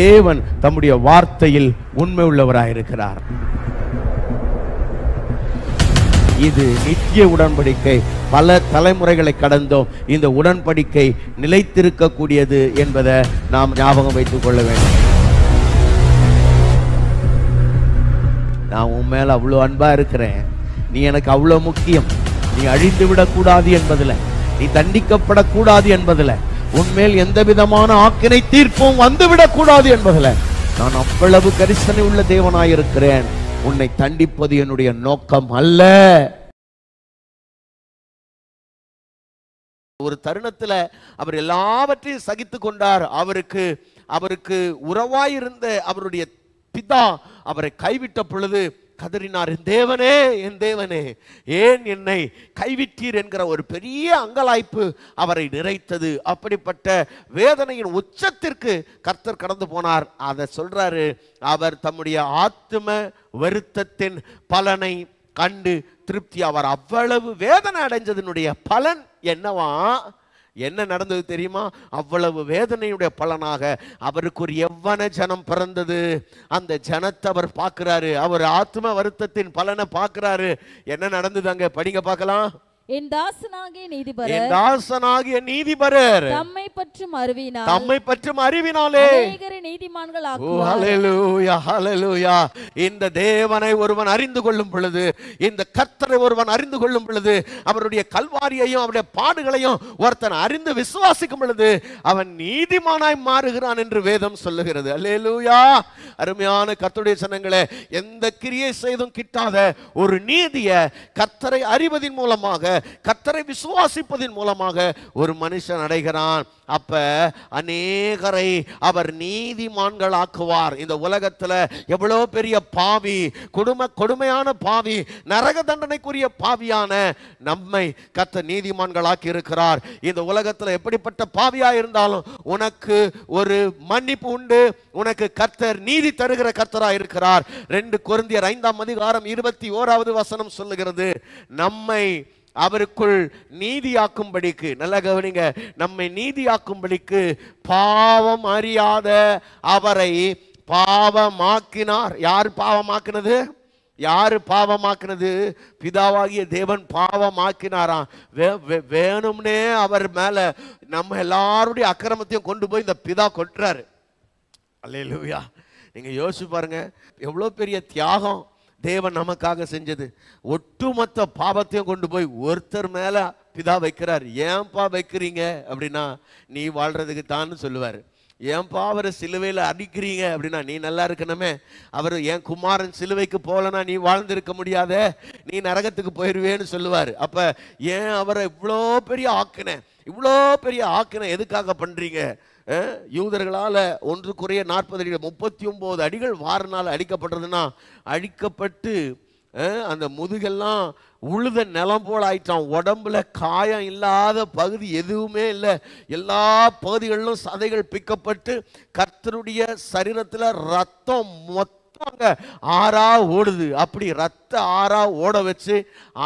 தேவன் தம்முடைய வார்த்தையில் உண்மை உள்ளவராயிருக்கிறார் இது நித்திய உடன்படிக்கை பல தலைமுறைகளை கடந்தோம் இந்த உடன்படிக்கை நிலைத்திருக்கக்கூடியது என்பதை நாம் ஞாபகம் வைத்துக் கொள்ள வேண்டும் நான் உன் மேல அவ்வளோ அன்பாக இருக்கிறேன் நீ எனக்கு அவ்வளோ முக்கியம் நீ அழிந்து விடக்கூடாது என்பதில் நீ தண்டிக்கப்படக்கூடாது என்பதில் உன்மேல் எந்த விதமான ஆக்கினை தீர்ப்பும் வந்துவிடக் கூடாது என்பதில் நான் அவ்வளவு கரிசனை உள்ள தேவனாயிருக்கிறேன் உன்னை தண்டிப்பது என்னுடைய நோக்கம் அல்ல ஒரு தருணத்துல அவர் எல்லாவற்றையும் சகித்து கொண்டார் அவருக்கு அவருக்கு உறவாயிருந்த அவருடைய பிதா அவரை கைவிட்ட பொழுது கதறினார் என் தேவனே என் தேவனே ஏன் என்னை கைவிட்டீர் என்கிற ஒரு பெரிய அங்கலாய்ப்பு அவரை நிறைத்தது அப்படிப்பட்ட வேதனையின் உச்சத்திற்கு கர்த்தர் கடந்து போனார் அதை சொல்றாரு அவர் தம்முடைய ஆத்ம வருத்தத்தின் பலனை கண்டு திருப்தி அவர் அவ்வளவு வேதனை அடைஞ்சதனுடைய பலன் என்னவா என்ன நடந்தது தெரியுமா அவ்வளவு வேதனையுடைய பலனாக அவருக்கு ஒரு எவ்வன ஜனம் பிறந்தது அந்த ஜனத்தை அவர் பார்க்கிறாரு அவர் ஆத்ம வருத்தத்தின் பலனை பார்க்கிறாரு என்ன நடந்தது அங்க படிங்க பார்க்கலாம் அவருடைய கல்வாரியையும் அவருடைய பாடுகளையும் ஒருத்தன் அறிந்து விசுவாசிக்கும் பொழுது அவன் நீதிமானாய் மாறுகிறான் என்று வேதம் சொல்லுகிறது அல்லேலூயா அருமையான கத்துடைய சனங்களை எந்த கிரியை செய்தும் கிட்டாத ஒரு நீதிய கத்தரை அறிவதன் மூலமாக கத்தரை விசுவாசிப்பதின் மூலமாக ஒரு மனுஷன் அடைகிறான் அப்ப அநேகரை அவர் நீதிமான்கள் ஆக்குவார் இந்த உலகத்துல எவ்வளோ பெரிய பாவி கொடுமை கொடுமையான பாவி நரக தண்டனைக்குரிய பாவியான நம்மை கத்த நீதிமான்களாக்கி இருக்கிறார் இந்த உலகத்துல எப்படிப்பட்ட பாவியா இருந்தாலும் உனக்கு ஒரு மன்னிப்பு உண்டு உனக்கு கர்த்தர் நீதி தருகிற கத்தரா இருக்கிறார் ரெண்டு குருந்தியர் ஐந்தாம் அதிகாரம் இருபத்தி ஓராவது வசனம் சொல்லுகிறது நம்மை அவருக்குள் நீதியாக்கும்படிக்கு நல்ல கவனிங்க நம்மை நீதியாக்கும்படிக்கு பாவம் அறியாத அவரை பாவமாக்கினார் யார் பாவமாக்கினது யார் பாவமாக்கினது பிதாவாகிய தேவன் பாவமாக்கினாராம் வே வேணும்னே அவர் மேலே நம்ம எல்லாருடைய அக்கிரமத்தையும் கொண்டு போய் இந்த பிதா கொட்டுறாரு அல்லையா நீங்கள் யோசிச்சு பாருங்க எவ்வளோ பெரிய தியாகம் தேவன் நமக்காக செஞ்சது ஒட்டுமொத்த பாவத்தையும் கொண்டு போய் ஒருத்தர் மேலே பிதா வைக்கிறார் ஏன்பா வைக்கிறீங்க அப்படின்னா நீ வாழ்கிறதுக்கு தான் சொல்லுவார் ஏன்பா அவரை சிலுவையில் அடிக்கிறீங்க அப்படின்னா நீ நல்லா இருக்கணுமே அவர் என் குமாரன் சிலுவைக்கு போகலன்னா நீ வாழ்ந்திருக்க முடியாத நீ நரகத்துக்கு போயிடுவேன்னு சொல்லுவார் அப்போ ஏன் அவரை இவ்வளோ பெரிய ஆக்கின இவ்வளோ பெரிய ஆக்கின எதுக்காக பண்ணுறீங்க யூதர்களால் குறைய நாற்பது அடிகள் முப்பத்தி ஒம்பது அடிகள் நாள் அடிக்கப்பட்டதுன்னா அழிக்கப்பட்டு அந்த முதுகெல்லாம் உழுத நிலம் போல் ஆயிட்டான் உடம்புல காயம் இல்லாத பகுதி எதுவுமே இல்லை எல்லா பகுதிகளிலும் சதைகள் பிக்கப்பட்டு கர்த்தருடைய சரீரத்தில் ரத்தம் மொத்தம் அங்கே ஆறா ஓடுது அப்படி ரத்த ஆறா ஓட வச்சு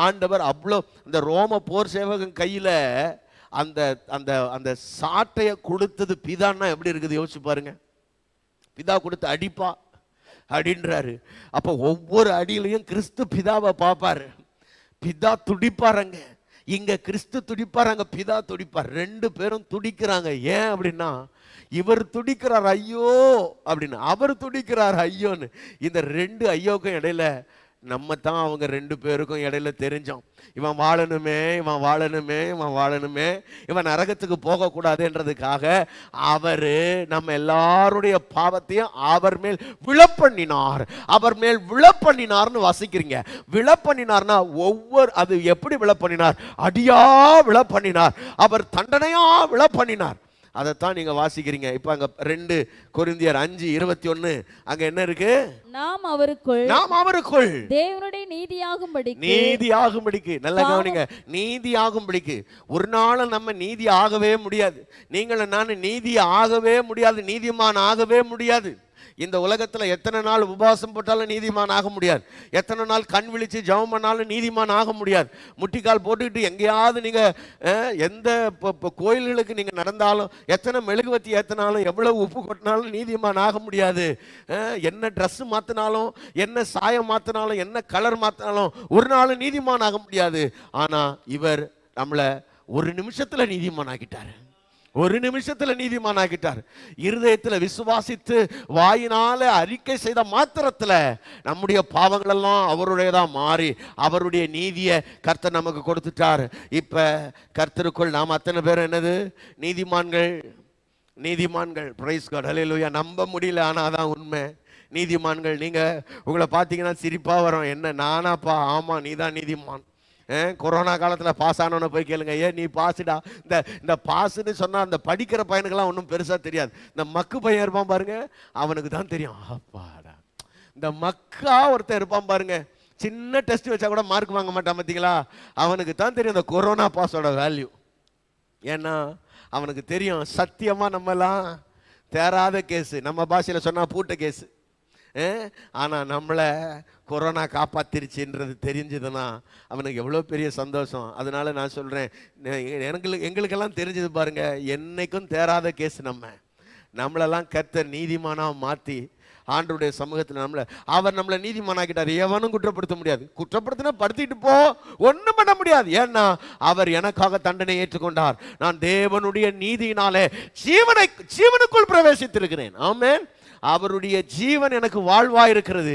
ஆண்டவர் அவ்வளோ இந்த ரோம போர் சேவகன் கையில் அந்த அந்த அந்த சாட்டையை கொடுத்தது பிதான்னா எப்படி இருக்குது யோசிச்சு பாருங்க பிதா கொடுத்து அடிப்பா அப்படின்றாரு அப்போ ஒவ்வொரு அடியிலையும் கிறிஸ்து பிதாவை பார்ப்பாரு பிதா துடிப்பாருங்க இங்கே கிறிஸ்து துடிப்பாருங்க பிதா துடிப்பார் ரெண்டு பேரும் துடிக்கிறாங்க ஏன் அப்படின்னா இவர் துடிக்கிறார் ஐயோ அப்படின்னு அவர் துடிக்கிறார் ஐயோன்னு இந்த ரெண்டு ஐயோக்கும் இடையில நம்ம தான் அவங்க ரெண்டு பேருக்கும் இடையில தெரிஞ்சோம் இவன் வாழணுமே இவன் வாழணுமே இவன் வாழணுமே இவன் நரகத்துக்கு போகக்கூடாதுன்றதுக்காக அவர் நம்ம எல்லாருடைய பாவத்தையும் அவர் மேல் விழப்பண்ணினார் அவர் மேல் விழப்பண்ணினார்னு வாசிக்கிறீங்க விழப்பண்ணினார்னா ஒவ்வொரு அது எப்படி விழப்பண்ணினார் அடியா விழப்பண்ணினார் அவர் தண்டனையா விழப்பண்ணினார் அதைத்தான் நீங்க வாசிக்கிறீங்க இப்போ அங்க ரெண்டு கொரிந்தியர் அஞ்சு இருபத்தி ஒன்னு அங்க என்ன இருக்கு நாம் அவருக்குள் நாம் அவருக்குள் தேவனுடைய நீதியாகும்படி நீதியாகும்படிக்கு நல்ல கவனிங்க ஆகும்படிக்கு ஒரு நாளும் நம்ம நீதி ஆகவே முடியாது நீங்களும் நான் நீதி ஆகவே முடியாது நீதிமான் ஆகவே முடியாது இந்த உலகத்தில் எத்தனை நாள் உபவாசம் போட்டாலும் நீதிமான் ஆக முடியாது எத்தனை நாள் கண் விழித்து ஜவம் பண்ணாலும் நீதிமான் ஆக முடியாது முட்டிக்கால் போட்டுக்கிட்டு எங்கேயாவது நீங்கள் எந்த கோயில்களுக்கு நீங்கள் நடந்தாலும் எத்தனை மெழுகுவத்தி ஏற்றினாலும் எவ்வளோ உப்பு கொட்டினாலும் நீதிமான் ஆக முடியாது என்ன ட்ரெஸ்ஸு மாற்றினாலும் என்ன சாயம் மாற்றினாலும் என்ன கலர் மாற்றினாலும் ஒரு நாள் நீதிமான் ஆக முடியாது ஆனால் இவர் நம்மளை ஒரு நிமிஷத்தில் நீதிமான் ஆகிட்டார் ஒரு நிமிஷத்துல நீதிமான் ஆகிட்டார் இருதயத்தில் விசுவாசித்து வாயினால அறிக்கை செய்த மாத்திரத்துல நம்முடைய பாவங்கள் எல்லாம் அவருடையதா மாறி அவருடைய நீதியை கர்த்தர் நமக்கு கொடுத்துட்டார் இப்ப கர்த்தருக்குள் நாம் அத்தனை பேர் என்னது நீதிமான்கள் நீதிமான்கள் பிரைஸ் கடலையிலுயா நம்ப முடியல ஆனால் தான் உண்மை நீதிமான்கள் நீங்கள் உங்களை பார்த்தீங்கன்னா சிரிப்பாக வரும் என்ன நானாப்பா ஆமாம் நீதான் நீதிமான் கொரோனா காலத்தில் பாஸ் ஆனவனை போய் கேளுங்க ஏன் நீ பாசுடா இந்த இந்த பாசுன்னு சொன்னால் அந்த படிக்கிற பையனுக்கெல்லாம் ஒன்றும் பெருசாக தெரியாது இந்த மக்கு பையன் இருப்பான் பாருங்க அவனுக்கு தான் தெரியும் ஆப்பாடா இந்த மக்கா ஒருத்தன் இருப்பான் பாருங்க சின்ன டெஸ்ட் வச்சா கூட மார்க் வாங்க மாட்டான் பார்த்தீங்களா அவனுக்கு தான் தெரியும் இந்த கொரோனா பாஸோட வேல்யூ ஏன்னா அவனுக்கு தெரியும் சத்தியமாக நம்மலாம் தேராத கேஸு நம்ம பாஷையில் சொன்னால் பூட்ட கேஸு ஆனால் நம்மளை கொரோனா காப்பாத்திருச்சுன்றது தெரிஞ்சதுன்னா அவனுக்கு எவ்வளோ பெரிய சந்தோஷம் அதனால நான் சொல்கிறேன் எங்களுக்கு எங்களுக்கெல்லாம் தெரிஞ்சது பாருங்கள் என்றைக்கும் தேராத கேஸ் நம்ம நம்மளெல்லாம் கத்த நீதிமானாக மாற்றி ஆண்டுடைய சமூகத்தில் நம்மளை அவர் நம்மளை நீதிமானாக்கிட்டார் எவனும் குற்றப்படுத்த முடியாது குற்றப்படுத்தினா படுத்திட்டு போ ஒன்றும் பண்ண முடியாது ஏன்னா அவர் எனக்காக தண்டனை ஏற்றுக்கொண்டார் நான் தேவனுடைய நீதியினாலே ஜீவனை ஜீவனுக்குள் பிரவேசித்திருக்கிறேன் ஆமேன் அவருடைய ஜீவன் எனக்கு வாழ்வா இருக்கிறது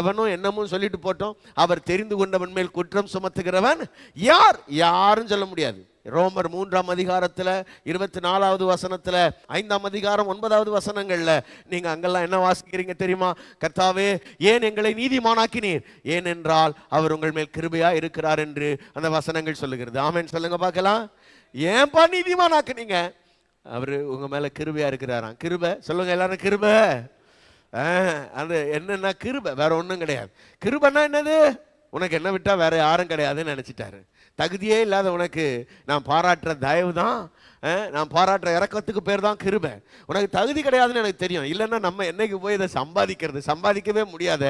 எவனும் என்னமோ சொல்லிட்டு போட்டோம் அவர் தெரிந்து கொண்டவன் மேல் குற்றம் சுமத்துகிறவன் யார் யாரும் சொல்ல முடியாது ரோமர் மூன்றாம் அதிகாரத்தில் இருபத்தி நாலாவது வசனத்தில் ஐந்தாம் அதிகாரம் ஒன்பதாவது வசனங்களில் நீங்கள் அங்கெல்லாம் என்ன வாசிக்கிறீங்க தெரியுமா கர்த்தாவே ஏன் எங்களை நீதிமானாக்கினீர் ஏனென்றால் அவர் உங்கள் மேல் கிருபையாக இருக்கிறார் என்று அந்த வசனங்கள் சொல்லுகிறது ஆமேன்னு சொல்லுங்க பார்க்கலாம் ஏன்பா நீதிமானாக்குனீங்க அவர் உங்கள் மேலே கிருபையாக இருக்கிறாராம் கிருபை சொல்லுங்கள் எல்லாரும் கிருபை அது என்னென்னா கிருபை வேற ஒன்றும் கிடையாது கிருபைன்னா என்னது உனக்கு என்ன விட்டால் வேற யாரும் கிடையாதுன்னு நினச்சிட்டாரு தகுதியே இல்லாத உனக்கு நான் பாராட்டுற தயவு தான் நான் பாராட்டுற இறக்கத்துக்கு பேர் தான் கிருபை உனக்கு தகுதி கிடையாதுன்னு எனக்கு தெரியும் இல்லைன்னா நம்ம என்னைக்கு போய் இதை சம்பாதிக்கிறது சம்பாதிக்கவே முடியாத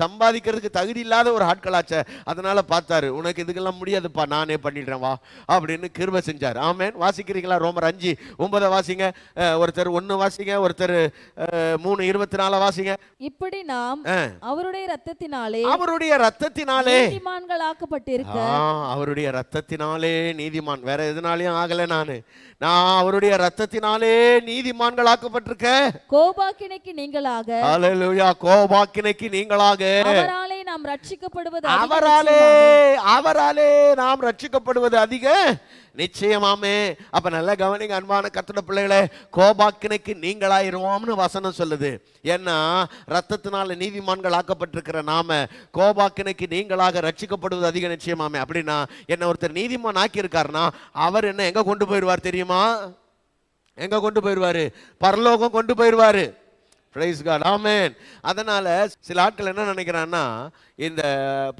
சம்பாதிக்கிறதுக்கு தகுதி இல்லாத ஒரு ஆட்களாச்ச அதனால் பார்த்தாரு உனக்கு இதுக்கெல்லாம் முடியாதுப்பா நானே பண்ணிடுறேன் வா அப்படின்னு கிருபை செஞ்சார் ஆமேன் வாசிக்கிறீங்களா ரொம்ப அஞ்சு ஒன்பதை வாசிங்க ஒருத்தர் ஒன்று வாசிங்க ஒருத்தர் மூணு இருபத்தி நாலு வாசிங்க இப்படி நாம் அவருடைய ரத்தத்தினாலே அவருடைய ரத்தத்தினாலே ஆக்கப்பட்டிருக்க அவருடைய அவருடைய ரத்தத்தினாலே நீதிமான் வேற எதுனாலையும் ஆகல நானு நான் அவருடைய ரத்தத்தினாலே நீதிமான்கள் ஆக்கப்பட்டிருக்க கோபாக்கினைக்கு நீங்களாக ஹalleluya கோபாக்கினைக்கு நீங்களாக அவராலே நாம் ரட்சிக்கப்படுவது அவராலே அவராலே நாம் ரட்சிக்கப்படுவது அதிக நிச்சயமாமே அப்போ நல்ல கவனிங்க அன்பான கத்தட பிள்ளைகளே கோபாக்கினைக்கு நீங்களாயிருவோம்னு வசனம் சொல்லுது ஏன்னா ரத்தத்தினால நீதிமான்கள் ஆக்கப்பட்டிருக்கிற நாம கோபாக்கினைக்கு நீங்களாக ரட்சிக்கப்படுவது அதிக நிச்சயமாமே அப்படின்னா என்ன ஒருத்தர் நீதிமான் ஆக்கியிருக்காருன்னா அவர் என்ன எங்கே கொண்டு போயிடுவார் தெரியுமா எங்கே கொண்டு போயிடுவாரு பரலோகம் கொண்டு போயிடுவாரு அதனால அதனால் சில ஆட்கள் என்ன நினைக்கிறான்னா இந்த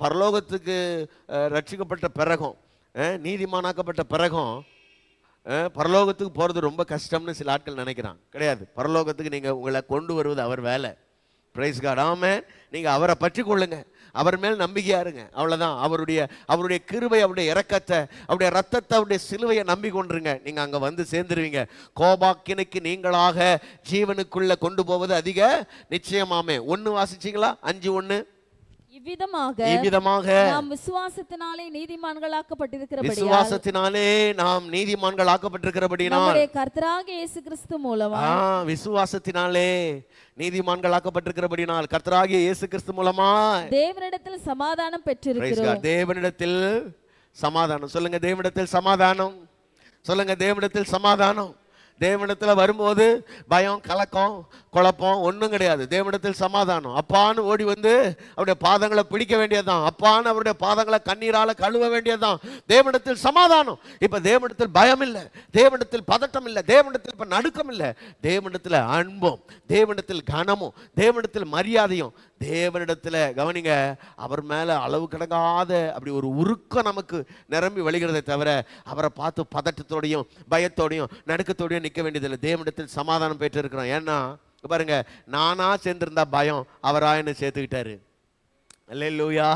பரலோகத்துக்கு ரட்சிக்கப்பட்ட பிறகும் நீதிமானாக்கப்பட்ட பிறகும் பரலோகத்துக்கு போகிறது ரொம்ப கஷ்டம்னு சில ஆட்கள் நினைக்கிறான் கிடையாது பரலோகத்துக்கு நீங்கள் உங்களை கொண்டு வருவது அவர் வேலை பிரைஸ் காட் நீங்கள் அவரை பற்றி கொள்ளுங்க அவர் மேல் நம்பிக்கையாக இருங்க அவ்வளோதான் அவருடைய அவருடைய கிருவை அவருடைய இறக்கத்தை அவருடைய ரத்தத்தை அவருடைய சிலுவையை நம்பி கொண்டுருங்க நீங்கள் அங்கே வந்து சேர்ந்துருவீங்க கோபாக்கினுக்கு நீங்களாக ஜீவனுக்குள்ளே கொண்டு போவது அதிக நிச்சயமாமே ஒன்று வாசிச்சிங்களா அஞ்சு ஒன்று இவ்விதமாக இவ்விதமாக நாம் விசுவாசத்தினாலே நீதிமான்களாக்கப்பட்டிருக்கிறபடி விசுவாசத்தினாலே நாம் நீதிமான்கள் நீதிமான்களாக்கப்பட்டிருக்கிறபடினால் நம்முடைய கர்த்தராக இயேசு கிறிஸ்து மூலமா விசுவாசத்தினாலே நீதிமான்கள் ஆக்கப்பட்டிருக்கிறபடினால் கர்த்தராக இயேசு கிறிஸ்து மூலமா தேவனிடத்தில் சமாதானம் பெற்றிருக்கிறோம் தேவனிடத்தில் சமாதானம் சொல்லுங்க தேவனிடத்தில் சமாதானம் சொல்லுங்க தேவனிடத்தில் சமாதானம் தேவனிடத்தில் வரும்போது பயம் கலக்கம் குழப்பம் ஒன்றும் கிடையாது தேவனிடத்தில் சமாதானம் அப்பான்னு ஓடி வந்து அவருடைய பாதங்களை பிடிக்க வேண்டியதுதான் அப்பான்னு அவருடைய பாதங்களை கண்ணீரால் கழுவ வேண்டியதுதான் தேவனிடத்தில் சமாதானம் இப்போ தேவனிடத்தில் பயம் இல்லை தேவனிடத்தில் பதட்டம் இல்லை தேவனிடத்தில் இப்போ நடுக்கம் இல்லை தேவனிடத்தில் அன்பும் தேவனிடத்தில் கனமும் தேவனிடத்தில் மரியாதையும் தேவனிடத்தில் கவனிங்க அவர் மேலே அளவு கிடங்காத அப்படி ஒரு உருக்கம் நமக்கு நிரம்பி வழிகிறதை தவிர அவரை பார்த்து பதட்டத்தோடையும் பயத்தோடையும் நடுக்கத்தோடையும் நிற்க வேண்டியதில்லை தேவனிடத்தில் சமாதானம் பெற்றிருக்கிறோம் ஏன்னா பாருங்க நானா சேர்ந்திருந்தா பயம் அவரா என்ன சேர்த்துக்கிட்டாரு லூயா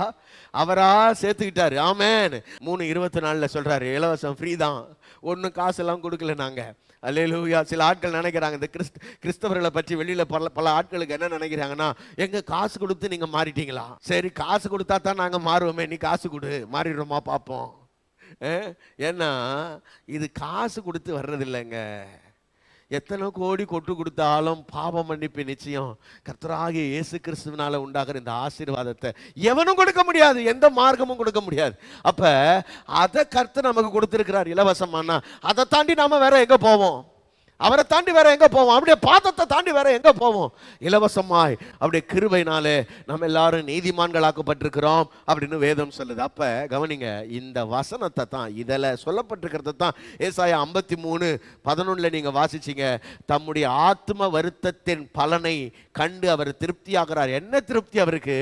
அவரா சேர்த்துக்கிட்டாரு ஆமேன் மூணு இருபத்தி நாலில் சொல்கிறாரு இலவசம் ஃப்ரீ தான் ஒன்றும் காசெல்லாம் கொடுக்கல நாங்கள் லூயா சில ஆட்கள் நினைக்கிறாங்க இந்த கிறிஸ்து கிறிஸ்தவர்களை பற்றி வெளியில் பல பல ஆட்களுக்கு என்ன நினைக்கிறாங்கன்னா எங்கள் காசு கொடுத்து நீங்கள் மாறிட்டீங்களா சரி காசு கொடுத்தா தான் நாங்கள் மாறுவோமே நீ காசு கொடு மாறிடுறோமா பார்ப்போம் ஏன்னா இது காசு கொடுத்து வர்றதில்லைங்க எத்தனை கோடி கொட்டு கொடுத்தாலும் பாவம் மன்னிப்பு நிச்சயம் கர்த்தராகிய இயேசு கிறிஸ்துவனால உண்டாகிற இந்த ஆசீர்வாதத்தை எவனும் கொடுக்க முடியாது எந்த மார்க்கமும் கொடுக்க முடியாது அப்போ அதை கருத்து நமக்கு கொடுத்துருக்கிறார் இலவசமானா அதை தாண்டி நாம வேற எங்க போவோம் அவரை தாண்டி வேற எங்கே போவோம் அப்படியே பாதத்தை தாண்டி வேற எங்கே போவோம் இலவசமாய் அப்படியே கிருபைனாலே நம்ம எல்லாரும் நீதிமான்களாக்கப்பட்டிருக்கிறோம் அப்படின்னு வேதம் சொல்லுது அப்போ கவனிங்க இந்த வசனத்தை தான் இதில் சொல்லப்பட்டிருக்கிறத தான் ஏசாய ஐம்பத்தி மூணு பதினொன்றில் நீங்கள் வாசிச்சீங்க தம்முடைய ஆத்ம வருத்தத்தின் பலனை கண்டு அவர் திருப்தியாகிறார் என்ன திருப்தி அவருக்கு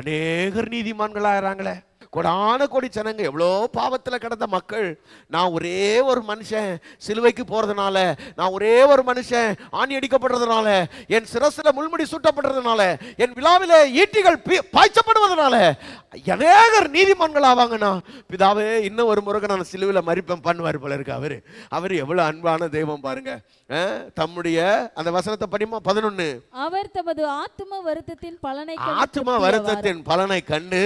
அநேகர் நீதிமான்களாகிறாங்களே கொடான கொடி ஜனங்க எவ்வளோ பாவத்தில் கிடந்த மக்கள் நான் ஒரே ஒரு மனுஷன் சிலுவைக்கு போகிறதுனால நான் ஒரே ஒரு மனுஷன் ஆணி அடிக்கப்படுறதுனால என் சிரசில் முள்முடி சூட்டப்படுறதுனால என் விழாவில் ஈட்டிகள் பாய்ச்சப்படுவதனால அநேகர் நீதிமன்கள் ஆவாங்கண்ணா பிதாவே இன்னும் ஒரு முருகன் நான் சிலுவில் மறிப்பேன் பண்ணுவார் போல இருக்கு அவர் அவர் எவ்வளோ அன்பான தெய்வம் பாருங்க தம்முடைய அந்த வசனத்தை படிமா பதினொன்னு அவர் தமது ஆத்ம வருத்தத்தின் பலனை ஆத்ம வருத்தத்தின் பலனை கண்டு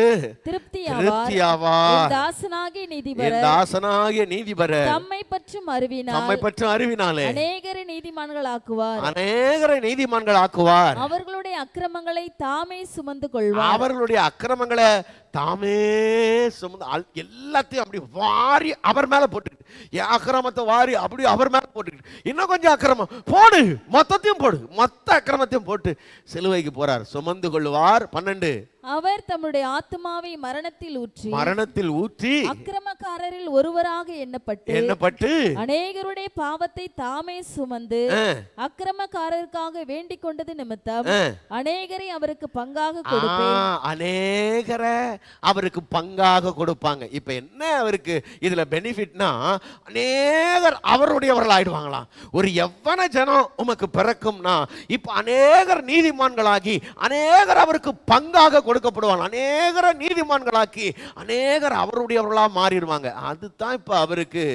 திருப்தி நித்தியாவார் தாசனாகிய நீதிபரர் தாசனாகிய நீதிபரர் தம்மை பற்றும் அறிவினார் தம்மை பற்றும் அறிவினாலே அநேகரை நீதிமான்கள் ஆக்குவார் அநேகரை நீதிமான்கள் ஆக்குவார் அவர்களுடைய அக்கிரமங்களை தாமே சுமந்து கொள்வார் அவர்களுடைய அக்கிரமங்களை தாமே சுமந்து எல்லாத்தையும் அப்படி வாரி அவர் மேலே போட்டுக்கிட்டு அக்கிரமத்தை வாரி அப்படி அவர் மேலே போட்டுக்கிட்டு இன்னும் கொஞ்சம் அக்கிரமம் போடு மொத்தத்தையும் போடு மொத்த அக்கிரமத்தையும் போட்டு சிலுவைக்கு போறார் சுமந்து கொள்வார் பன்னெண்டு அவர் தம்முடைய ஆத்மாவை மரணத்தில் ஊற்றி மரணத்தில் ஊற்றி அக்கிரமக்காரரில் ஒருவராக எண்ணப்பட்டு எண்ணப்பட்டு அநேகருடைய பாவத்தை தாமே சுமந்து அக்கிரமக்காரருக்காக வேண்டிக் கொண்டது நிமித்தம் அநேகரை அவருக்கு பங்காக கொடுப்பேன் அநேகரை அவருக்கு பங்காக கொடுப்பாங்க இப்போ என்ன அவருக்கு இதில் பெனிஃபிட்னா அநேகர் அவருடையவர்கள் ஆயிடுவாங்களாம் ஒரு எவ்வளவு ஜனம் உமக்கு பிறக்கும்னா இப்போ அநேகர் நீதிமான்களாகி அநேகர் அவருக்கு பங்காக கொடுக்கப்படுவாங்க அநேகரை நீதிமான்களாக்கி அநேகர் அவருடையவர்களாக மாறிடுவாங்க அதுதான் இப்போ அவருக்கு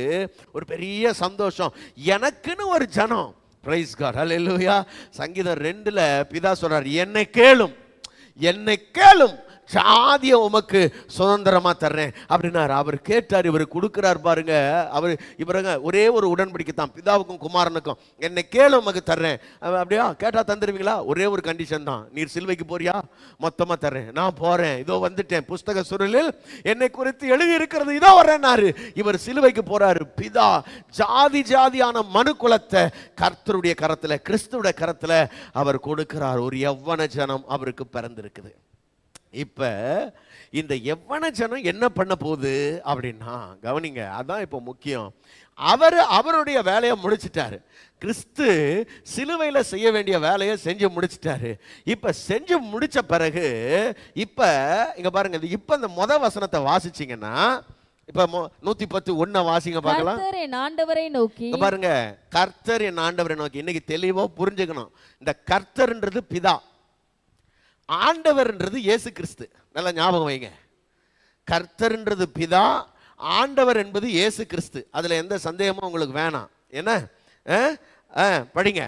ஒரு பெரிய சந்தோஷம் எனக்குன்னு ஒரு ஜனம் பிரைஸ் காட் ஹலெல்லூயா சங்கீதம் ரெண்டில் பிதா சொல்கிறார் என்னை கேளும் என்னை கேளும் சாதியை உமக்கு சுதந்திரமாக தர்றேன் அப்படின்னாரு அவர் கேட்டார் இவர் கொடுக்குறார் பாருங்க அவர் இவருங்க ஒரே ஒரு உடன்படிக்கை தான் பிதாவுக்கும் குமாரனுக்கும் என்னை கேளு உமக்கு தர்றேன் அப்படியா கேட்டால் தந்துடுவீங்களா ஒரே ஒரு கண்டிஷன் தான் நீர் சிலுவைக்கு போறியா மொத்தமாக தர்றேன் நான் போகிறேன் இதோ வந்துட்டேன் புஸ்தக சுருளில் என்னை குறித்து எழுதி இருக்கிறது இதோ வர்றேன்னாரு இவர் சிலுவைக்கு போகிறாரு பிதா ஜாதி ஜாதியான மனு குலத்தை கர்த்தருடைய கரத்தில் கிறிஸ்துவோட கரத்தில் அவர் கொடுக்கிறார் ஒரு எவ்வன ஜனம் அவருக்கு பிறந்திருக்குது இப்போ இந்த எவ்வளோ ஜனம் என்ன பண்ண போகுது அப்படின்னா கவனிங்க அதான் இப்போ முக்கியம் அவர் அவருடைய வேலையை முடிச்சிட்டாரு கிறிஸ்து சிலுவையில் செய்ய வேண்டிய வேலையை செஞ்சு முடிச்சிட்டாரு இப்போ செஞ்சு முடித்த பிறகு இப்போ இங்கே பாருங்க இப்போ இந்த மொத வசனத்தை வாசிச்சிங்கன்னா இப்போ நூத்தி பத்து ஒன்றை வாசிங்க பார்க்கலாம் ஆண்டவரை நோக்கி பாருங்க கர்த்தர் என் ஆண்டவரை நோக்கி இன்னைக்கு தெளிவாக புரிஞ்சுக்கணும் இந்த கர்த்தர்ன்றது பிதா ஆண்டவர்ன்றது இயேசு கிறிஸ்து நல்லா ஞாபகம் வைங்க கர்த்தர்ன்றது பிதா ஆண்டவர் என்பது இயேசு கிறிஸ்து அதில் எந்த சந்தேகமும் உங்களுக்கு வேணாம் என்ன படிங்க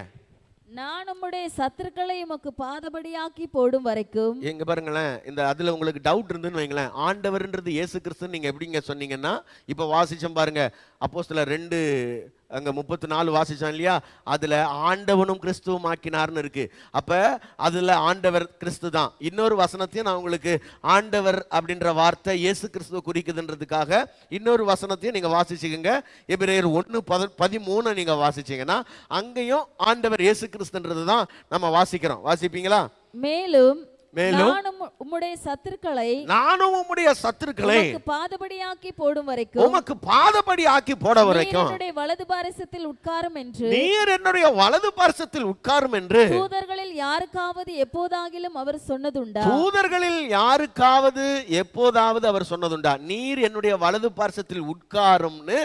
நான் நம்முடைய சத்துருக்களை உமக்கு பாதபடியாக்கி போடும் வரைக்கும் எங்க பாருங்களேன் இந்த அதுல உங்களுக்கு டவுட் இருந்துன்னு வைங்களேன் ஆண்டவர்ன்றது இயேசு கிறிஸ்து நீங்க எப்படிங்க சொன்னீங்கன்னா இப்போ வாசிச்சம் பாருங்க அப்போ சில ரெண்டு அங்கே முப்பத்தி நாலு வாசித்தான் இல்லையா அதில் ஆண்டவனும் கிறிஸ்துவும் ஆக்கினார்னு இருக்குது அப்போ அதில் ஆண்டவர் கிறிஸ்து தான் இன்னொரு வசனத்தையும் நான் உங்களுக்கு ஆண்டவர் அப்படின்ற வார்த்தை இயேசு கிறிஸ்துவ குறிக்குதுன்றதுக்காக இன்னொரு வசனத்தையும் நீங்கள் வாசிச்சுக்கோங்க எபிரேயர் ஒன்று பத பதிமூணு நீங்கள் வாசிச்சிங்கன்னா அங்கேயும் ஆண்டவர் இயேசு கிறிஸ்துன்றது தான் நம்ம வாசிக்கிறோம் வாசிப்பீங்களா மேலும் மேலும் உம்முடைய சத்துருக்களை நானும் உம்முடைய சத்துருக்களை பாதபடியாக்கி போடும் வரைக்கும் உமக்கு பாதபடி ஆக்கி போட வரைக்கும் என்னுடைய வலது பாரசத்தில் உட்காரும் என்று நீர் என்னுடைய வலது பாரசத்தில் உட்காரும் என்று தூதர்களில் யாருக்காவது எப்போதாகிலும் அவர் சொன்னதுண்டா தூதர்களில் யாருக்காவது எப்போதாவது அவர் சொன்னதுண்டா நீர் என்னுடைய வலது பாரசத்தில் உட்காரும்னு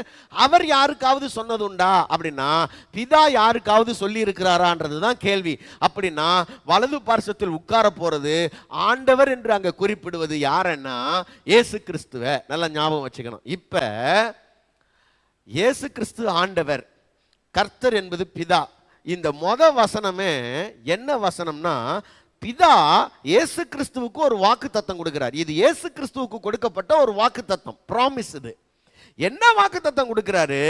அவர் யாருக்காவது சொன்னதுண்டா அப்படின்னா பிதா யாருக்காவது சொல்லி இருக்கிறாரான்றதுதான் கேள்வி அப்படின்னா வலது பார்சத்தில் உட்கார போறது ஆண்டவர் என்று அங்கே குறிப்பிடுவது யாருன்னா ஏசு கிறிஸ்துவ நல்லா ஞாபகம் வச்சுக்கணும் இப்போ ஏசு கிறிஸ்து ஆண்டவர் கர்த்தர் என்பது பிதா இந்த மொத வசனமே என்ன வசனம்னா பிதா ஏசு கிறிஸ்துவுக்கு ஒரு வாக்கு தத்தம் கொடுக்கிறார் இது ஏசு கிறிஸ்துவுக்கு கொடுக்கப்பட்ட ஒரு வாக்கு தத்தம் ப்ராமிஸ் இது என்ன வாக்கு தத்தம் கொடுக்கிறாரு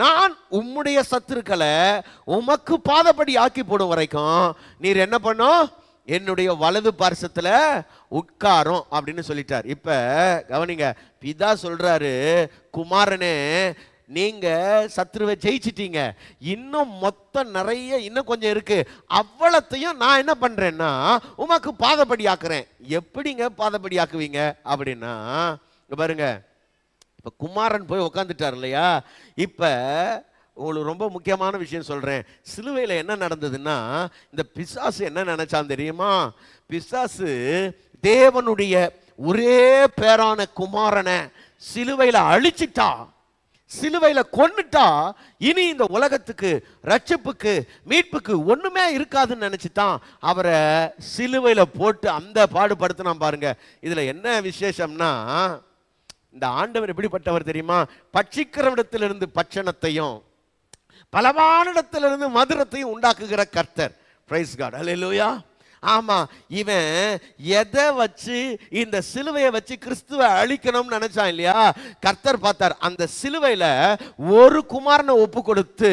நான் உம்முடைய சத்துருக்களை உமக்கு பாதப்படி ஆக்கி போடும் வரைக்கும் நீர் என்ன பண்ணும் என்னுடைய வலது பார்சத்தில் உட்காரும் அப்படின்னு சொல்லிட்டார் இப்போ கவனிங்க பிதா சொல்கிறாரு குமாரனே நீங்கள் சத்ருவை ஜெயிச்சிட்டீங்க இன்னும் மொத்தம் நிறைய இன்னும் கொஞ்சம் இருக்குது அவ்வளத்தையும் நான் என்ன பண்ணுறேன்னா உமக்கு பாதப்படி ஆக்குறேன் எப்படிங்க பாதப்படி ஆக்குவீங்க அப்படின்னா பாருங்க இப்போ குமாரன் போய் உக்காந்துட்டார் இல்லையா இப்போ உங்களுக்கு ரொம்ப முக்கியமான விஷயம் சொல்கிறேன் சிலுவையில் என்ன நடந்ததுன்னா இந்த பிசாசு என்ன நினச்சான் தெரியுமா பிசாசு தேவனுடைய ஒரே பேரான குமாரனை சிலுவையில் அழிச்சிட்டா சிலுவையில் கொண்டுட்டா இனி இந்த உலகத்துக்கு ரட்சிப்புக்கு மீட்புக்கு ஒன்றுமே இருக்காதுன்னு நினச்சிட்டான் அவரை சிலுவையில் போட்டு அந்த பாடுபடுத்தினா பாருங்க இதில் என்ன விசேஷம்னா இந்த ஆண்டவர் எப்படிப்பட்டவர் தெரியுமா பட்சிக்கிறவிடத்திலிருந்து பட்சணத்தையும் பலமான இடத்திலிருந்து மதுரத்தையும் உண்டாக்குகிற கர்த்தர் பிரைஸ் காட் இல்லையா ஆமாம் இவன் எதை வச்சு இந்த சிலுவையை வச்சு கிறிஸ்துவை அழிக்கணும்னு நினைச்சான் இல்லையா கர்த்தர் பார்த்தார் அந்த சிலுவையில் ஒரு குமாரனை ஒப்பு கொடுத்து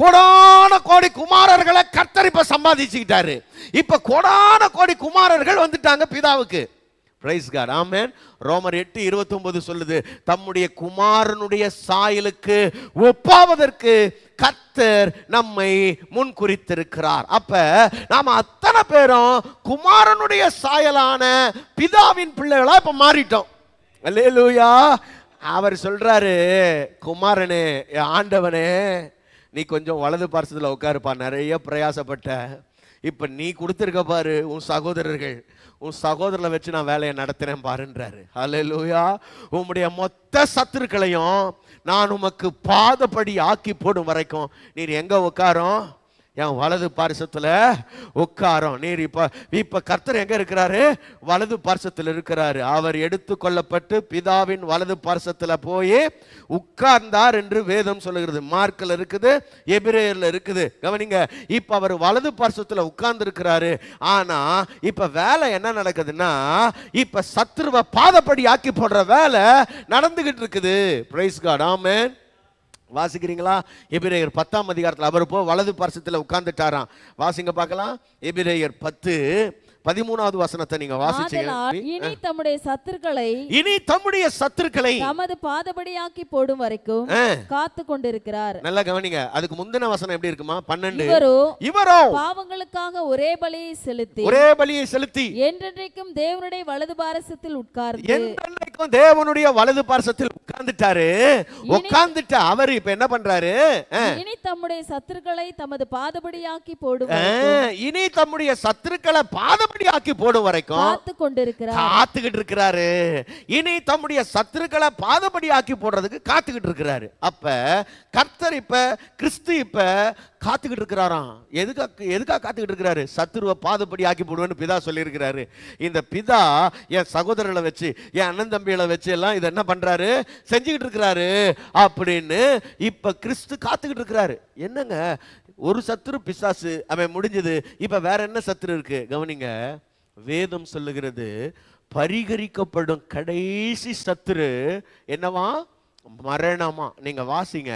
கோடான கோடி குமாரர்களை கர்த்தர் இப்போ சம்பாதிச்சுக்கிட்டாரு இப்போ கோடான கோடி குமாரர்கள் வந்துட்டாங்க பிதாவுக்கு பிரைஸ் காட் ஆமேன் ரோமர் எட்டு இருபத்தொன்பது சொல்லுது தம்முடைய குமாரனுடைய சாயலுக்கு ஒப்பாவதற்கு கத்தர் நம்மை முன் குறித்திருக்கிறார் அப்ப நாம அத்தனை பேரும் குமாரனுடைய சாயலான பிதாவின் பிள்ளைகளா இப்ப மாறிட்டோம் அவர் சொல்றாரு குமாரனே ஆண்டவனே நீ கொஞ்சம் வலது பார்சத்தில் உட்காருப்பா நிறைய பிரயாசப்பட்ட இப்போ நீ கொடுத்துருக்க பாரு உன் சகோதரர்கள் உன் சகோதரில் வச்சு நான் வேலையை நடத்தினேன் பாருன்றாரு லூயா உம்முடைய மொத்த சத்துருக்களையும் நான் உமக்கு பாதப்படி ஆக்கி போடும் வரைக்கும் நீர் எங்கே உட்காரோ என் வலது பார்சத்தில் உட்காரம் நீர் இப்போ இப்போ கர்த்தர் எங்கே இருக்கிறாரு வலது பார்சத்தில் இருக்கிறாரு அவர் எடுத்து கொள்ளப்பட்டு பிதாவின் வலது பார்சத்தில் போய் உட்கார்ந்தார் என்று வேதம் சொல்லுகிறது மார்க்கில் இருக்குது எபிரேயரில் இருக்குது கவனிங்க இப்போ அவர் வலது பார்சத்தில் உட்கார்ந்துருக்கிறாரு ஆனால் இப்போ வேலை என்ன நடக்குதுன்னா இப்போ சத்ருவை பாதப்படி ஆக்கி போடுற வேலை நடந்துக்கிட்டு இருக்குது பிரைஸ் காட் ஆமேன் வாசிக்கிறீங்களா எபிரேயர் பத்தாம் அதிகாரத்தில் அவர் போ வலது பார்சத்தில் உட்கார்ந்துட்டாராம் வாசிங்க பார்க்கலாம் எபிரேயர் பத்து பதிமூணாவது வசனத்தை நீங்க வாசிச்சீங்க இனி தம்முடைய சத்துருக்களை இனி தம்முடைய சத்துருக்களை தமது பாதபடியாக்கி போடும் வரைக்கும் காத்து கொண்டிருக்கிறார் நல்லா கவனிங்க அதுக்கு முந்தின வசனம் எப்படி இருக்குமா பன்னெண்டு இவரோ இவரோ பாவங்களுக்காக ஒரே பலியை செலுத்தி ஒரே பலியை செலுத்தி என்றென்றைக்கும் தேவனுடைய வலது பாரசத்தில் உட்கார்ந்து என்றென்றைக்கும் தேவனுடைய வலது பாரசத்தில் உட்கார்ந்துட்டாரு உட்கார்ந்துட்டா அவர் இப்ப என்ன பண்றாரு இனி தம்முடைய சத்துருக்களை தமது பாதபடியாக்கி போடுவார் இனி தம்முடைய சத்துருக்களை பாதபடியாக்கி போடும் வரைக்கும் காத்து கொண்டிருக்கிறார் காத்துக்கிட்டு இருக்கிறாரு இனி தம்முடைய சத்துருக்களை பாதபடியாக்கி போடுறதுக்கு காத்துக்கிட்டு இருக்கிறாரு அப்ப கர்த்தர் இப்ப கிறிஸ்து இப்ப காத்துக்கிட்டு இருக்கிறாராம் எதுக்காக எதுக்காக காத்துக்கிட்டு இருக்கிறாரு சத்துருவை பாதுபடி ஆக்கி போடுவேன்னு பிதா சொல்லியிருக்கிறாரு இந்த பிதா என் சகோதரர்களை வச்சு என் அண்ணன் தம்பிகளை வச்சு எல்லாம் இதை என்ன பண்ணுறாரு செஞ்சுக்கிட்டு இருக்கிறாரு அப்படின்னு இப்போ கிறிஸ்து காத்துக்கிட்டு இருக்கிறாரு என்னங்க ஒரு சத்துரு பிசாசு அவன் முடிஞ்சது இப்போ வேற என்ன சத்துரு இருக்கு கவனிங்க வேதம் சொல்லுகிறது பரிகரிக்கப்படும் கடைசி சத்துரு என்னவா மரணமாக நீங்கள் வாசிங்க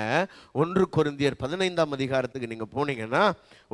ஒன்று குருந்தியர் பதினைந்தாம் அதிகாரத்துக்கு நீங்கள் போனீங்கன்னா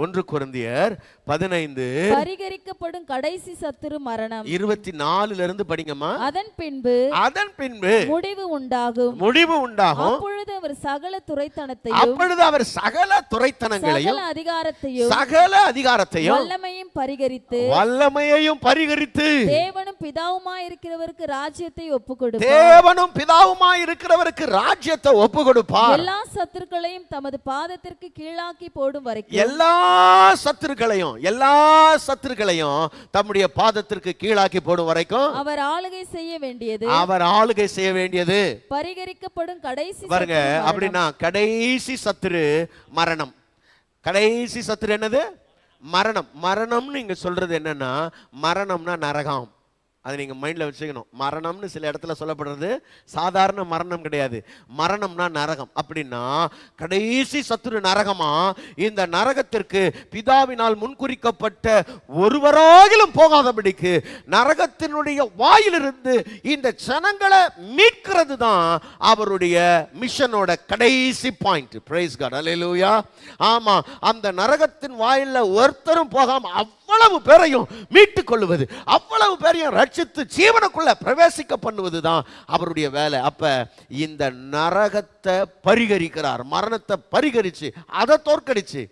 ஒன்று குழந்தையர் பதினைந்து பரிகரிக்கப்படும் கடைசி சத்துரு மரணம் இருபத்தி நாலுல இருந்து படிங்கம்மா அதன் பின்பு அதன் பின்பு முடிவு உண்டாகும் முடிவு உண்டாகும் அப்பொழுது அவர் சகல துறைத்தனத்தையும் அப்பொழுது அவர் சகல துறைத்தனங்களையும் அதிகாரத்தையும் சகல அதிகாரத்தையும் வல்லமையும் பரிகரித்து வல்லமையையும் பரிகரித்து தேவனும் பிதாவுமா இருக்கிறவருக்கு ராஜ்யத்தை ஒப்பு கொடுப்பார் தேவனும் பிதாவுமா இருக்கிறவருக்கு ராஜ்யத்தை ஒப்பு கொடுப்பார் எல்லா சத்துருக்களையும் தமது பாதத்திற்கு கீழாக்கி போடும் வரைக்கும் எல்லா எல்லா சத்துருக்களையும் எல்லா சத்துருக்களையும் தம்முடைய பாதத்திற்கு கீழாக்கி போடும் வரைக்கும் அவர் ஆளுகை செய்ய வேண்டியது அவர் ஆளுகை செய்ய வேண்டியது பரிகரிக்கப்படும் கடைசி பாருங்க அப்படின்னா கடைசி சத்துரு மரணம் கடைசி சத்துரு என்னது மரணம் மரணம்னு இங்க சொல்றது என்னன்னா மரணம்னா நரகம் அதை நீங்கள் மைண்டில் வச்சுக்கணும் மரணம்னு சில இடத்துல சொல்லப்படுறது சாதாரண மரணம் கிடையாது மரணம்னா நரகம் அப்படின்னா கடைசி சத்துரு நரகமா இந்த நரகத்திற்கு பிதாவினால் முன்குறிக்கப்பட்ட ஒருவராகிலும் போகாதபடிக்கு நரகத்தினுடைய வாயிலிருந்து இந்த ஜனங்களை மீட்கிறது தான் அவருடைய மிஷனோட கடைசி பாயிண்ட் பிரைஸ் கார்டு அலையிலூயா ஆமாம் அந்த நரகத்தின் வாயிலில் ஒருத்தரும் போகாமல் அவ்வளவு பேரையும் மீட்டுக் கொள்வது அவ்வளவு பேரையும் ரட்சித்து ஜீவனுக்குள்ள பிரவேசிக்க பண்ணுவது தான் அவருடைய வேலை அப்ப இந்த நரகத்தை பரிகரிக்கிறார் மரணத்தை பரிகரிச்சு அதை தோற்கடிச்சு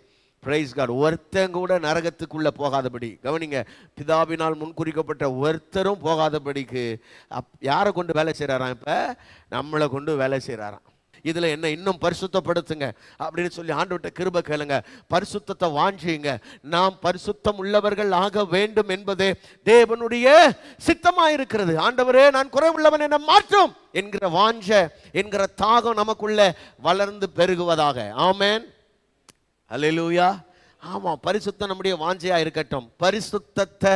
பிரைஸ் கார்டு ஒருத்தங்க கூட நரகத்துக்குள்ளே போகாதபடி கவனிங்க பிதாவினால் முன்குறிக்கப்பட்ட ஒருத்தரும் போகாதபடிக்கு அப் யாரை கொண்டு வேலை செய்கிறாராம் இப்போ நம்மளை கொண்டு வேலை செய்கிறாராம் இதில் என்ன இன்னும் பரிசுத்தப்படுத்துங்க அப்படின்னு சொல்லி ஆண்டவர்கிட்ட கிருப கேளுங்க பரிசுத்தத்தை வாஞ்சியுங்க நாம் பரிசுத்தம் உள்ளவர்கள் ஆக வேண்டும் என்பதே தேவனுடைய சித்தமாக இருக்கிறது ஆண்டவரே நான் குறைவுள்ளவன் உள்ளவன் மாற்றும் என்கிற வாஞ்ச என்கிற தாகம் நமக்குள்ள வளர்ந்து பெருகுவதாக ஆமேன் லூயா ஆமாம் பரிசுத்தம் நம்முடைய வாஞ்சையா இருக்கட்டும் பரிசுத்தத்தை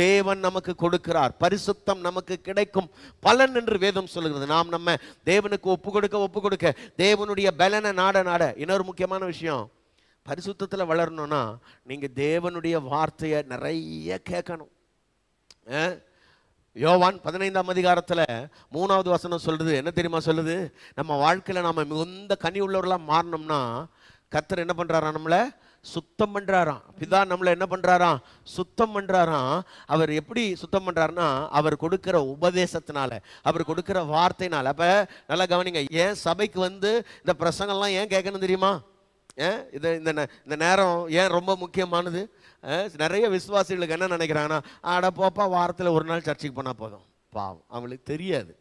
தேவன் நமக்கு கொடுக்கிறார் பரிசுத்தம் நமக்கு கிடைக்கும் பலன் என்று வேதம் சொல்லுகிறது நாம் நம்ம தேவனுக்கு ஒப்பு கொடுக்க ஒப்பு கொடுக்க தேவனுடைய பலனை நாட நாட இன்னொரு முக்கியமான விஷயம் பரிசுத்தத்தில் வளரணும்னா நீங்கள் தேவனுடைய வார்த்தையை நிறைய கேட்கணும் யோவான் பதினைந்தாம் அதிகாரத்தில் மூணாவது வசனம் சொல்கிறது என்ன தெரியுமா சொல்லுது நம்ம வாழ்க்கையில் நாம் மிகுந்த கனி உள்ளவர்களாக மாறினோம்னா கத்தர் என்ன பண்ணுறாரா நம்மளை சுத்தம் பண்ணுறாராம் பிதா நம்மளை என்ன பண்ணுறாராம் சுத்தம் பண்ணுறாராம் அவர் எப்படி சுத்தம் பண்ணுறாருன்னா அவர் கொடுக்குற உபதேசத்தினால அவர் கொடுக்குற வார்த்தையினால் அப்போ நல்லா கவனிங்க ஏன் சபைக்கு வந்து இந்த பிரசங்கள்லாம் ஏன் கேட்கணும் தெரியுமா ஏன் இந்த இந்த நேரம் ஏன் ரொம்ப முக்கியமானது நிறைய விசுவாசிகளுக்கு என்ன நினைக்கிறாங்கன்னா ஆட போப்பா வாரத்தில் ஒரு நாள் சர்ச்சைக்கு போனால் போதும் பாவம் அவங்களுக்கு தெரியாது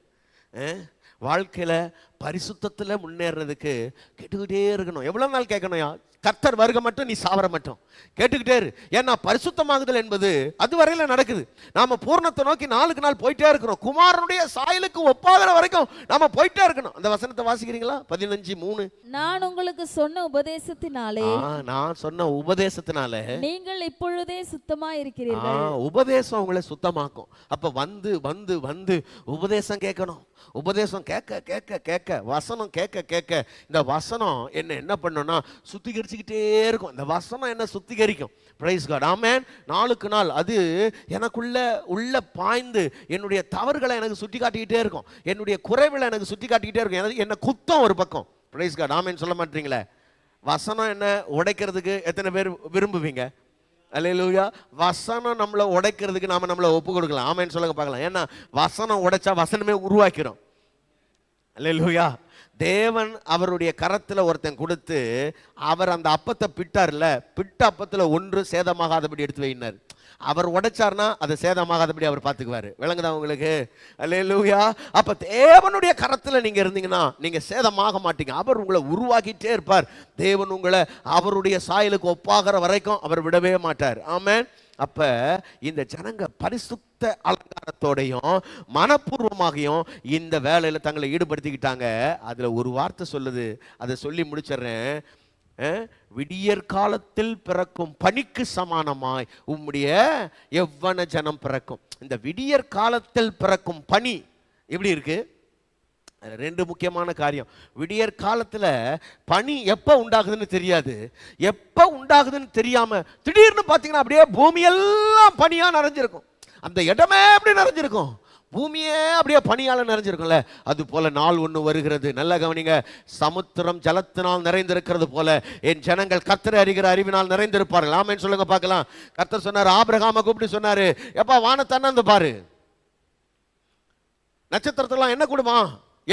வாழ்க்கையில் பரிசுத்தத்தில் முன்னேறதுக்கு கேட்டுக்கிட்டே இருக்கணும் எவ்வளோ நாள் கேட்கணும் கர்த்தர் வருக மட்டும் நீ சாவர மட்டும் கேட்டுக்கிட்டே இரு ஏன்னா பரிசுத்தமாகுதல் என்பது அது வரையில் நடக்குது நாம் பூர்ணத்தை நோக்கி நாளுக்கு நாள் போயிட்டே இருக்கிறோம் குமாரனுடைய சாயலுக்கு ஒப்பாகிற வரைக்கும் நாம் போயிட்டே இருக்கணும் அந்த வசனத்தை வாசிக்கிறீங்களா பதினஞ்சு மூணு நான் உங்களுக்கு சொன்ன உபதேசத்தினாலே நான் சொன்ன உபதேசத்தினாலே நீங்கள் இப்பொழுதே சுத்தமா இருக்கிறீர்கள் உபதேசம் உங்களை சுத்தமாக்கும் அப்ப வந்து வந்து வந்து உபதேசம் கேட்கணும் உபதேசம் கேட்க கேட்க கேட்க கேட்க வசனம் கேட்க கேட்க இந்த வசனம் என்ன என்ன பண்ணோன்னா சுத்திகரிச்சுக்கிட்டே இருக்கும் இந்த வசனம் என்ன சுத்திகரிக்கும் பிரைஸ் கார்டு ஆமேன் நாளுக்கு நாள் அது எனக்குள்ள உள்ள பாய்ந்து என்னுடைய தவறுகளை எனக்கு சுட்டி காட்டிக்கிட்டே இருக்கும் என்னுடைய குறைவில் எனக்கு சுட்டி காட்டிக்கிட்டே இருக்கும் எனக்கு என்ன குத்தம் ஒரு பக்கம் பிரைஸ் கார்டு ஆமேன் சொல்ல மாட்டீங்களே வசனம் என்ன உடைக்கிறதுக்கு எத்தனை பேர் விரும்புவீங்க அலையிலூயா வசனம் நம்மளை உடைக்கிறதுக்கு நாம் நம்மளை ஒப்பு கொடுக்கலாம் ஆமேன்னு சொல்லுங்க பார்க்கலாம் ஏன்னா வசனம் உடைச்சா வசனமே உருவாக்கிறோம் அல்லா தேவன் அவருடைய கரத்தில் ஒருத்தன் கொடுத்து அவர் அந்த அப்பத்தை பிட்டார்ல பிட்ட அப்பத்தில் ஒன்று சேதமாகாதபடி எடுத்து வைனார் அவர் உடைச்சார்னா அது சேதமாகாதபடி அவர் பார்த்துக்குவார் விளங்குதா உங்களுக்கு அல்லே லூயா அப்போ தேவனுடைய கரத்தில் நீங்கள் இருந்தீங்கன்னா நீங்கள் சேதமாக மாட்டீங்க அவர் உங்களை உருவாக்கிட்டே இருப்பார் தேவன் உங்களை அவருடைய சாயலுக்கு ஒப்பாகிற வரைக்கும் அவர் விடவே மாட்டார் ஆமேன் அப்போ இந்த ஜனங்க பரிசுத்த சமாதானத்தோடையும் மனப்பூர்வமாகியும் இந்த வேலையில் தங்களை ஈடுபடுத்திக்கிட்டாங்க அதில் ஒரு வார்த்தை சொல்லுது அதை சொல்லி முடிச்சிடுறேன் விடியற் காலத்தில் பிறக்கும் பனிக்கு சமானமாய் உம்முடைய எவ்வன ஜனம் பிறக்கும் இந்த விடியற் காலத்தில் பிறக்கும் பனி எப்படி இருக்கு ரெண்டு முக்கியமான காரியம் விடியற் காலத்தில் பனி எப்போ உண்டாகுதுன்னு தெரியாது எப்போ உண்டாகுதுன்னு தெரியாமல் திடீர்னு பார்த்தீங்கன்னா அப்படியே பூமியெல்லாம் பனியாக நிறைஞ்சிருக்கும் அந்த இடமே அப்படி நிறைஞ்சிருக்கும் பூமியே அப்படியே பணியால் நிறைஞ்சிருக்கும்ல அது போல நாள் ஒன்று வருகிறது நல்ல கவனிங்க சமுத்திரம் ஜலத்தினால் நிறைந்திருக்கிறது போல என் ஜனங்கள் கத்திர அறிகிற அறிவினால் நிறைந்திருப்பார்கள் ஆமேன்னு சொல்லுங்க பார்க்கலாம் கத்தர் சொன்னார் ஆபிரகாம கூப்பிட்டு சொன்னார் எப்பா வானத்தண்ணந்து பாரு நட்சத்திரத்தெல்லாம் என்ன கொடுமா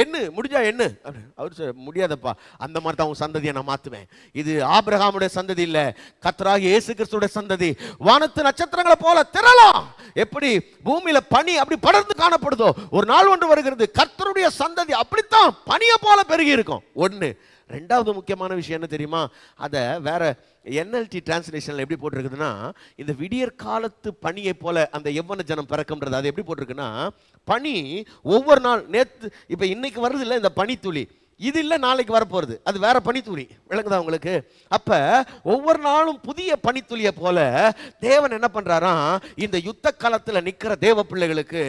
என்ன முடிஞ்சா என்ன அவர் சார் முடியாதப்பா அந்த மாதிரி தான் உன் சந்ததியை நான் மாற்றுவேன் இது ஆபிரகாமுடைய சந்ததி இல்லை கத்தராக இயேசு கிறிஸ்துடைய சந்ததி வானத்து நட்சத்திரங்களை போல திரளாம் எப்படி பூமியில பனி அப்படி படர்ந்து காணப்படுதோ ஒரு நாள் ஒன்று வருகிறது கர்த்தருடைய சந்ததி அப்படித்தான் பனியை போல பெருகி இருக்கும் ஒன்று ரெண்டாவது முக்கியமான விஷயம் என்ன தெரியுமா அதை வேற என்எல்டி டிரான்ஸ்லேஷனில் எப்படி போட்டிருக்குதுன்னா இந்த விடியற் காலத்து பணியை போல அந்த எவ்வன ஜனம் பறக்கன்றது அது எப்படி போட்டிருக்குன்னா பனி ஒவ்வொரு நாள் நேற்று இப்போ இன்னைக்கு வருது இல்லை இந்த பனித்துளி இது இல்லை நாளைக்கு வரப்போகிறது அது வேற பனித்துளி விளங்குதா உங்களுக்கு அப்போ ஒவ்வொரு நாளும் புதிய பனித்துளியை போல தேவன் என்ன பண்ணுறாராம் இந்த யுத்த காலத்தில் நிற்கிற தேவ பிள்ளைகளுக்கு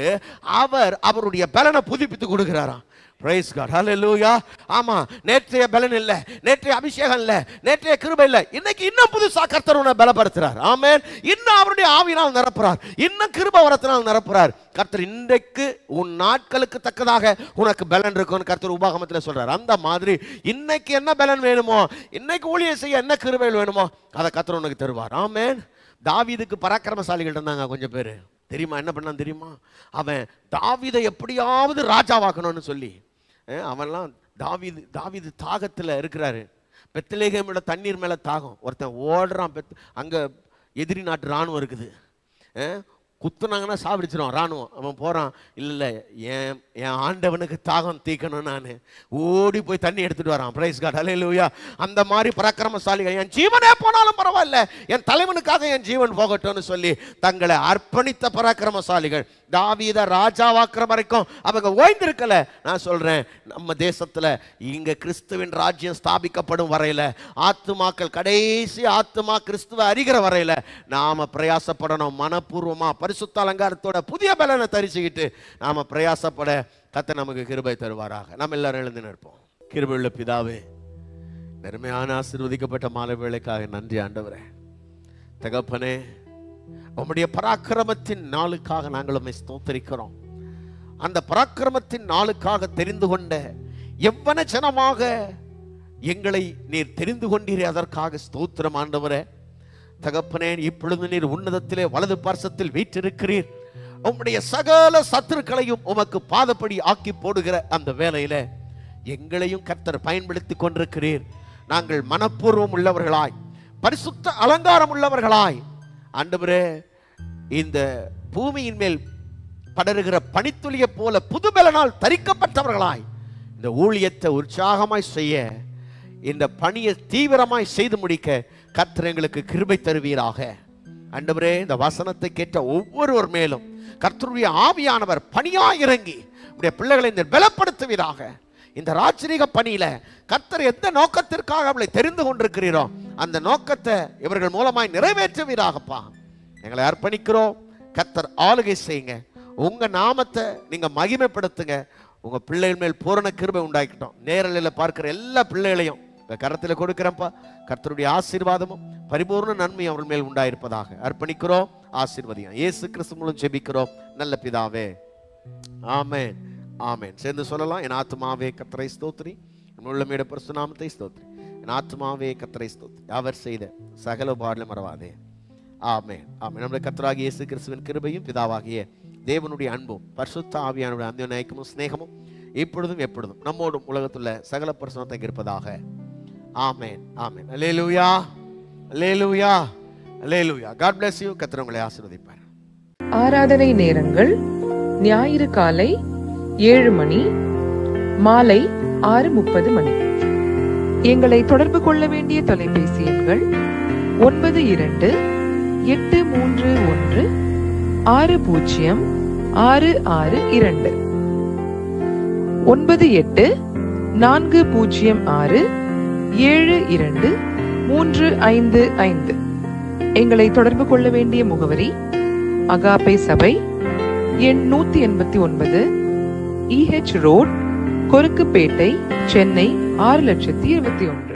அவர் அவருடைய பலனை புதுப்பித்து கொடுக்குறாராம் பிரைஸ் காட் ஹalleluya ஆமா நேற்றைய பலன் இல்லை நேற்றைய அபிஷேகம் இல்லை நேற்றைய கிருபை இல்லை இன்னைக்கு இன்னும் புதுசா கர்த்தர் உன்னை பலப்படுத்துறார் ஆமென் இன்னும் அவருடைய ஆவினால் நிரப்புறார் இன்னும் கிருபை வரத்தினால் நிரப்புறார் கர்த்தர் இன்றைக்கு உன் நாட்களுக்கு தக்கதாக உனக்கு பலன் இருக்கும்னு கர்த்தர் உபாகமத்தில் சொல்கிறார் அந்த மாதிரி இன்னைக்கு என்ன பலன் வேணுமோ இன்னைக்கு ஊழியர் செய்ய என்ன கிருபை வேணுமோ அதை கர்த்தர் உனக்கு தருவார் ஆமேன் தாவிதுக்கு பராக்கிரமசாலிகள் இருந்தாங்க கொஞ்சம் பேர் தெரியுமா என்ன பண்ணான் தெரியுமா அவன் தாவிதை எப்படியாவது ராஜாவாக்கணும்னு சொல்லி அவன்லாம் தாவிது தாவிது தாகத்தில் இருக்கிறாரு பெத்தலேகமில் தண்ணீர் மேலே தாகம் ஒருத்தன் ஓடுறான் பெத் அங்கே எதிரி நாட்டு இராணுவம் இருக்குது குத்துனாங்கன்னா சாப்பிடுச்சிடும் இராணுவம் அவன் போகிறான் இல்லை என் என் ஆண்டவனுக்கு தாகம் தீக்கணும் நான் ஓடி போய் தண்ணி எடுத்துகிட்டு வரான் பிரைஸ் கார்டு லூயா அந்த மாதிரி பராக்கிரமசாலிகள் என் ஜீவனே போனாலும் பரவாயில்ல என் தலைவனுக்காக என் ஜீவன் போகட்டும்னு சொல்லி தங்களை அர்ப்பணித்த பராக்கிரமசாலிகள் தாவீத ராஜாவாக்குற வரைக்கும் அவங்க ஓய்ந்திருக்கல நான் சொல்கிறேன் நம்ம தேசத்தில் இங்கே கிறிஸ்துவின் ராஜ்யம் ஸ்தாபிக்கப்படும் வரையில் ஆத்துமாக்கள் கடைசி ஆத்துமா கிறிஸ்துவ அறிகிற வரையில் நாம பிரயாசப்படணும் மனப்பூர்வமாக பரிசுத்த அலங்காரத்தோட புதிய பலனை தரிசிக்கிட்டு நாம பிரயாசப்பட கத்தை நமக்கு கிருபை தருவாராக நம்ம எல்லாரும் எழுந்து நிற்போம் கிருபியுள்ள பிதாவே பெருமையான ஆசிர்வதிக்கப்பட்ட மாலை வேலைக்காக நன்றி ஆண்டவரே தகப்பனே உம்முடைய பராக்கிரமத்தின் நாளுக்காக நாங்கள் உண்மை ஸ்தோத்தரிக்கிறோம் அந்த பராக்கிரமத்தின் நாளுக்காக தெரிந்து கொண்ட எவ்வன ஜனமாக எங்களை நீர் தெரிந்து கொண்டீர் அதற்காக ஸ்தோத்திரம் ஆண்டவரே தகப்பனேன் இப்பொழுது நீர் உன்னதத்திலே வலது பார்சத்தில் வீற்றிருக்கிறீர் உம்முடைய சகல சத்துருக்களையும் உமக்கு பாதப்படி ஆக்கி போடுகிற அந்த வேலையில எங்களையும் கர்த்தர் பயன்படுத்தி கொண்டிருக்கிறீர் நாங்கள் மனப்பூர்வம் உள்ளவர்களாய் பரிசுத்த அலங்காரம் உள்ளவர்களாய் ஆண்டவரே இந்த பூமியின் மேல் படருகிற பனித்துளியை போல புதுபலனால் தரிக்கப்பட்டவர்களாய் இந்த ஊழியத்தை உற்சாகமாய் செய்ய இந்த பணியை தீவிரமாய் செய்து முடிக்க கர்த்தர் எங்களுக்கு கிருபை தருவீராக அண்டவரே இந்த வசனத்தை கேட்ட ஒவ்வொருவர் மேலும் கர்த்தருடைய ஆவியானவர் பணியாக இறங்கி உடைய பிள்ளைகளை இந்த பலப்படுத்துவீராக இந்த ராஜரீக பணியில கர்த்தர் எந்த நோக்கத்திற்காக அவளை தெரிந்து கொண்டிருக்கிறீரோ அந்த நோக்கத்தை இவர்கள் மூலமாய் நிறைவேற்றுவீராகப்பா எங்களை அர்ப்பணிக்கிறோம் கர்த்தர் ஆளுகை செய்யுங்க உங்க நாமத்தை நீங்க மகிமைப்படுத்துங்க உங்க பிள்ளைகள் மேல் பூரண கிருபை உண்டாக்கிட்டோம் நேரலையில் பார்க்கிற எல்லா பிள்ளைகளையும் இப்போ கரத்தில் கொடுக்குறப்பா கர்த்தருடைய ஆசீர்வாதமும் பரிபூர்ண நன்மை அவர்கள் மேல் உண்டாயிருப்பதாக அர்ப்பணிக்கிறோம் ஆசீர்வதியும் ஏசு கிறிஸ்து மூலம் ஜெபிக்கிறோம் நல்ல பிதாவே ஆமேன் ஆமேன் சேர்ந்து சொல்லலாம் என் ஆத்மாவே கத்திரை ஸ்தோத்ரி உள்ளமேட பரிசுநாமத்தை ஸ்தோத்ரி என் ஆத்மாவே கத்திரை ஸ்தோத்ரி அவர் செய்த சகல பாடல மறவாதே ஆமேன் ஆமே நம்முடைய கத்தராகி இயேசு கிறிஸ்துவின் கிருபையும் பிதாவாகிய தேவனுடைய அன்பும் பரிசுத்த ஆவியானுடைய அந்த நயக்கமும் ஸ்நேகமும் இப்பொழுதும் எப்பொழுதும் நம்மோடும் உலகத்துள்ள சகல பிரசனத்தை இருப்பதாக ஆமேன் ஆமேன் லேலுயா லேலுயா லேலுயா காட் பிளஸ் யூ கத்திரவங்களை ஆசீர்வதிப்பார் ஆராதனை நேரங்கள் ஞாயிறு காலை ஏழு மணி மாலை ஆறு முப்பது மணி எங்களை தொடர்பு கொள்ள வேண்டிய தொலைபேசி எண்கள் ஒன்பது இரண்டு எட்டு மூன்று ஒன்று ஆறு பூஜ்ஜியம் ஆறு ஆறு இரண்டு ஒன்பது எட்டு நான்கு பூஜ்ஜியம் ஆறு ஏழு இரண்டு மூன்று ஐந்து ஐந்து எங்களை தொடர்பு கொள்ள வேண்டிய முகவரி அகாபே சபை எண் நூத்தி எண்பத்தி ஒன்பது இஹெச் ரோட் கொருக்குப்பேட்டை சென்னை ஆறு லட்சத்தி இருபத்தி ஒன்று